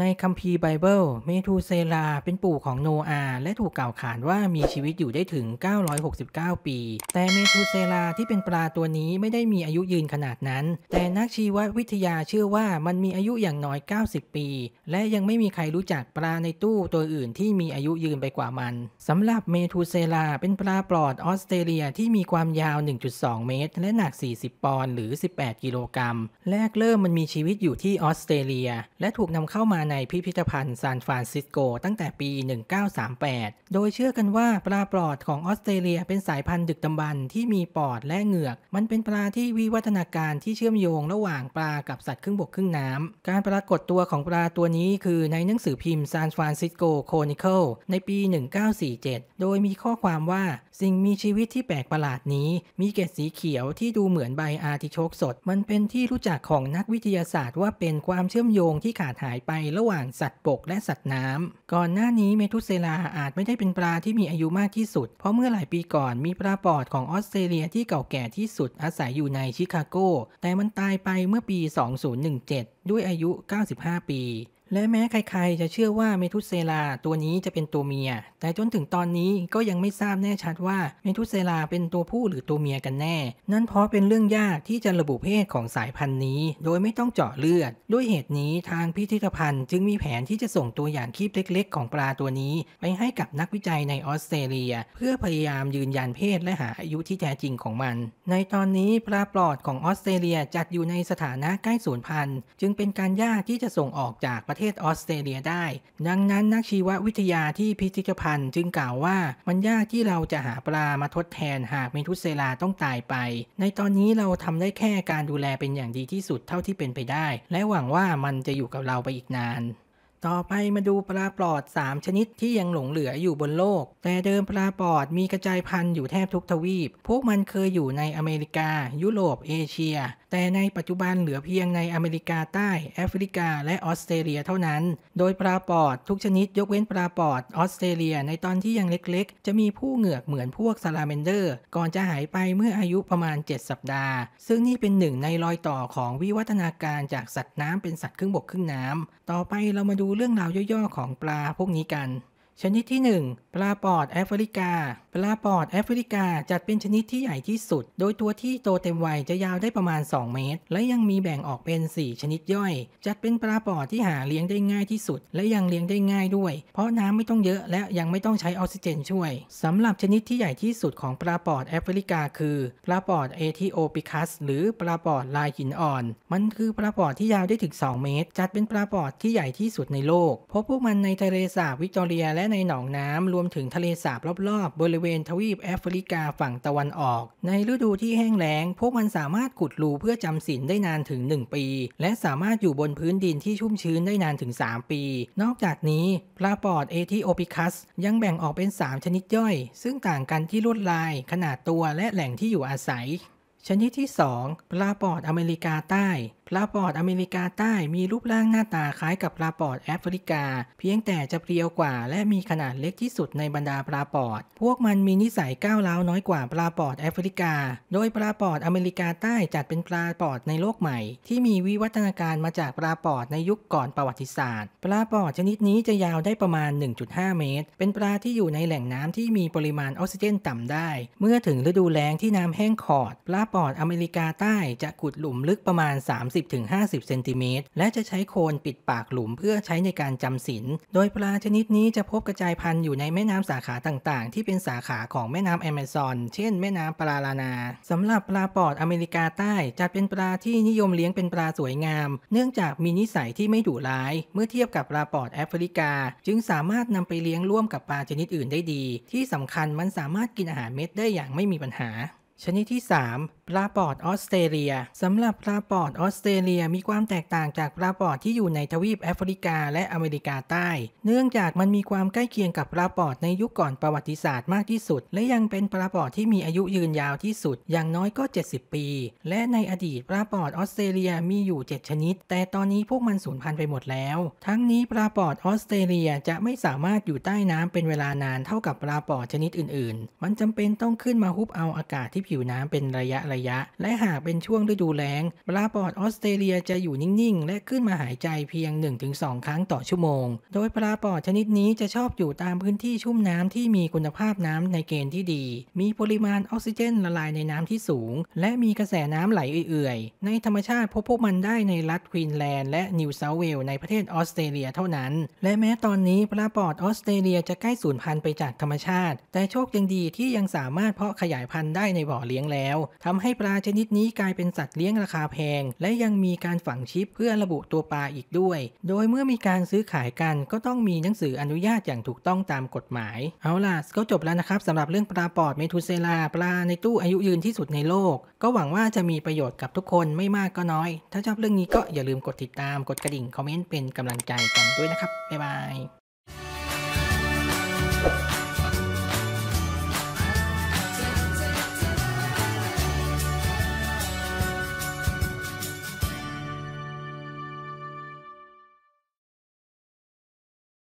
ในคัมภีร์ไบเบิล เมทูเซลาเป็นปู่ของโนอาและถูกกล่าวขานว่ามีชีวิตอยู่ได้ถึง 969 ปี แต่เมทูเซลาที่เป็นปลาตัวนี้ไม่ได้มีอายุยืนขนาดนั้น แต่นักชีววิทยาเชื่อว่ามันมีอายุอย่างน้อย 90 ปี และยังไม่มีใครรู้จักปลาในตู้ตัวอื่นที่มีอายุยืนไปกว่ามันสำหรับเมทูเซลาเป็นปลาปลอดออสเตรเลียที่มีความยาว 1.2 เมตร และหนัก 40 ปอนด์หรือ 18 กิโลกรัม แรกเริ่มมันมีชีวิตอยู่ที่ออสเตรเลีย และถูกนำเข้ามาในพิพิธภัณฑ์ซานฟรานซิสโกตั้งแต่ปี 1938 โดยเชื่อกันว่า ปลาปลอดของ ออสเตรเลีย เป็นสายพันธุ์ดึกดำบรรที่มีปอดและเหงือก มันเป็นปลาที่วิวัฒนาการที่เชื่อมโยงระหว่างปลากับสัตว์ครึ่งบกครึ่งน้ำ การปรากฏตัวของปลาตัวนี้คือในหนังสือพิมพ์ซานฟรานซิสโกโคนิเคิลในปี 1947 โดยมีข้อความว่า สิ่งมีชีวิตที่แปลกประหลาดนี้ มีเกล็ดสีเขียวที่ดูเหมือนใบอาร์ติโชกสด มันเป็นที่รู้จักของนักวิทยาศาสตร์ ว่าเป็นความเชื่อมโยงที่ขาดหายไประหว่างสัตว์บกและสัตว์น้ำก่อนหน้านี้เมทุเซลาอาจไม่ได้เป็นปลาที่มีอายุมากที่สุด เพราะเมื่อหลายปีก่อนมีปลาปอดของออสเตรเลียที่เก่าแก่ที่สุดอาศัยอยู่ในชิคาโก แต่มันตายไปเมื่อปี 2017 ด้วยอายุ 95 ปีและแม้ใครๆจะเชื่อว่าเมทุเซลาตัวนี้จะเป็นตัวเมีย แต่จนถึงตอนนี้ก็ยังไม่ทราบแน่ชัดว่าเมทุเซลาเป็นตัวผู้หรือตัวเมียกันแน่ นั่นเพราะเป็นเรื่องยากที่จะระบุเพศของสายพันธุ์นี้ โดยไม่ต้องเจาะเลือด ด้วยเหตุนี้ทางพิพิธภัณฑ์จึงมีแผนที่จะส่งตัวอย่างคลิปเล็กๆ ของปลาตัวนี้ไปให้กับนักวิจัยในออสเตรเลีย เพื่อพยายามยืนยันเพศและหาอายุที่แท้จริงของมัน ในตอนนี้ปลาปลอดของออสเตรเลียจัดอยู่ในสถานะใกล้สูญพันธุ์จึงเป็นการยากที่จะส่งออกจากประเทศออสเตรเลียได้ ดังนั้นนักชีววิทยาที่พิพิธภัณฑ์ จึงกล่าวว่ามันยากที่เราจะหาปลามาทดแทนหากเมทุเซลาต้องตายไป ในตอนนี้เราทำได้แค่การดูแลเป็นอย่างดีที่สุดเท่าที่เป็นไปได้ และหวังว่ามันจะอยู่กับเราไปอีกนานต่อไปมาดูปลาปลอด 3 ชนิดที่ยังหลงเหลืออยู่บนโลก แต่เดิมปลาปลอดมีกระจายพันธุ์อยู่แทบทุกทวีป พวกมันเคยอยู่ในอเมริกา ยุโรปเอเชีย แต่ในปัจจุบันเหลือเพียงในอเมริกาใต้แอฟริกา และออสเตรเลียเท่านั้นโดยปลาปลอดทุกชนิดยกเว้นปลาปลอดออสเตรเลียในตอนที่ยังเล็กๆ จะมีผู้เหงือกเหมือนพวกซาลาเมนเดอร์ ก่อนจะหายไปเมื่ออายุประมาณ 7 สัปดาห์ ซึ่งนี่เป็นหนึ่งในรอยต่อของวิวัฒนาการจากสัตว์น้ำเป็นสัตว์ครึ่งบกครึ่งน้ำ ต่อไปเรามาดูดูเรื่องราวย่อๆของปลาพวกนี้กันชนิดที่ 1ปลาปอดแอฟริกาปลาปอดแอฟริกาจัดเป็นชนิดที่ใหญ่ที่สุด โดยตัวที่โตเต็มวัยจะยาวได้ประมาณ 2 เมตร และยังมีแบ่งออกเป็น 4 ชนิดย่อย จัดเป็นปลาปอดที่หาเลี้ยงได้ง่ายที่สุด และยังเลี้ยงได้ง่ายด้วย เพราะน้ำไม่ต้องเยอะและยังไม่ต้องใช้ออกซิเจนช่วย สำหรับชนิดที่ใหญ่ที่สุดของปลาปอดแอฟริกา คือปลาปอดเอธิโอปิคัสหรือปลาปอดลายหินอ่อน มันคือปลาปอดที่ยาวได้ถึง 2 เมตร จัดเป็นปลาปอดที่ใหญ่ที่สุดในโลก พบพวกมันในทะเลสาบวิกตอเรียและในหนองน้ำรวมถึงทะเลสาบรอบ ๆ บริเวณทวีปแอฟริกาฝั่งตะวันออก ในฤดูที่แห้งแล้ง พวกมันสามารถขุดรูเพื่อจำศีลได้นานถึง 1 ปี และสามารถอยู่บนพื้นดินที่ชุ่มชื้นได้นานถึง 3 ปี นอกจากนี้ปลาปอดเอธิโอปิคัสยังแบ่งออกเป็น 3 ชนิดย่อย ซึ่งต่างกันที่ลวดลาย ขนาดตัวและแหล่งที่อยู่อาศัย ชนิดที่2ปลาปอดอเมริกาใต้ปลาปอดอเมริกาใต้ มีรูปร่างหน้าตาคล้ายกับปลาปอดแอฟริกา เพียงแต่จะเปรียวกว่า และมีขนาดเล็กที่สุดในบรรดาปลาปอด พวกมันมีนิสัยก้าวร้าวน้อยกว่าปลาปอดแอฟริกา โดยปลาปอดอเมริกาใต้จัดเป็นปลาปอดในโลกใหม่ ที่มีวิวัฒนาการมาจากปลาปอดในยุคก่อนประวัติศาสตร์ ปลาปอดชนิดนี้จะยาวได้ประมาณ 1.5 เมตร เป็นปลาที่อยู่ในแหล่งน้ำที่มีปริมาณออกซิเจน ต่ำได้ เมื่อถึงฤดูแล้งที่น้ำแห้งขอดปลาปอดอเมริกาใต้จะขุดหลุมลึกประมาณ30 30-50เซนติเมตร และจะใช้โคนปิดปากหลุมเพื่อใช้ในการจำศีลโดยปลาชนิดนี้จะพบกระจายพันธุ์อยู่ในแม่น้ำสาขาต่าง ๆ ที่เป็นสาขาของแม่น้ำแอมะซอน เช่น แม่น้ำปลาลานา สำหรับปลาปอดอเมริกาใต้จัดเป็นปลาที่นิยมเลี้ยงเป็นปลาสวยงาม เนื่องจากมีนิสัยที่ไม่ดุร้าย เมื่อเทียบกับปลาปอดแอฟริกา จึงสามารถนำไปเลี้ยงร่วมกับปลาชนิดอื่นได้ดี ที่สำคัญมันสามารถกินอาหารเม็ดได้อย่างไม่มีปัญหาชนิดที่3ปลาปอดออสเตรเลียสำหรับปลาปอดออสเตรเลียมีความแตกต่างจากปลาปอดที่อยู่ในทวีปแอฟริกาและอเมริกาใต้ เนื่องจากมันมีความใกล้เคียงกับปลาปอดในยุคก่อนประวัติศาสตร์มากที่สุด และยังเป็นปลาปอดที่มีอายุยืนยาวที่สุดอย่างน้อยก็ 70 ปี และในอดีตปลาปอดออสเตรเลียมีอยู่ 7 ชนิด แต่ตอนนี้พวกมันสูญพันธุ์ไปหมดแล้ว ทั้งนี้ปลาปอดออสเตรเลียจะไม่สามารถอยู่ใต้น้ำเป็นเวลานานเท่ากับปลาปอดชนิดอื่นๆ มันจำเป็นต้องขึ้นมาฮุบเอาอากาศที่ผิวน้ำเป็นระยะระยะ และหากเป็นช่วงฤดูแล้งปลาปอดออสเตรเลียจะอยู่นิ่งๆ และขึ้นมาหายใจเพียง 1-2 ครั้งต่อชั่วโมง โดยปลาปอดชนิดนี้จะชอบอยู่ตามพื้นที่ชุ่มน้ำที่มีคุณภาพน้ำในเกณฑ์ที่ดี มีปริมาณออกซิเจนละลายในน้ำที่สูง และมีกระแสน้ำไหลเอื่อยๆ ในธรรมชาติพบพวกมันได้ในรัฐควีนแลนด์และนิวเซาเวลในประเทศออสเตรเลียเท่านั้น และแม้ตอนนี้ปลาปอดออสเตรเลียจะใกล้สูญพันธุ์ไปจากธรรมชาติ แต่โชคยังดีที่ยังสามารถเพาะขยายพันธุ์ได้ในบ่ออเลี้ยงแล้ว ทำให้ปลาชนิดนี้กลายเป็นสัตว์เลี้ยงราคาแพง และยังมีการฝังชิปเพื่อระบุตัวปลาอีกด้วย โดยเมื่อมีการซื้อขายกันก็ต้องมีหนังสืออนุญาตอย่างถูกต้องตามกฎหมาย เอาล่ะก็จบแล้วนะครับสำหรับเรื่องปลาปอดเมทูเซลาปลาในตู้อายุยืนที่สุดในโลก ก็หวังว่าจะมีประโยชน์กับทุกคนไม่มากก็น้อย ถ้าชอบเรื่องนี้ก็อย่าลืมกดติดตามกดกระดิ่งคอมเมนต์เป็นกำลังใจกันด้วยนะครับ บ๊ายบาย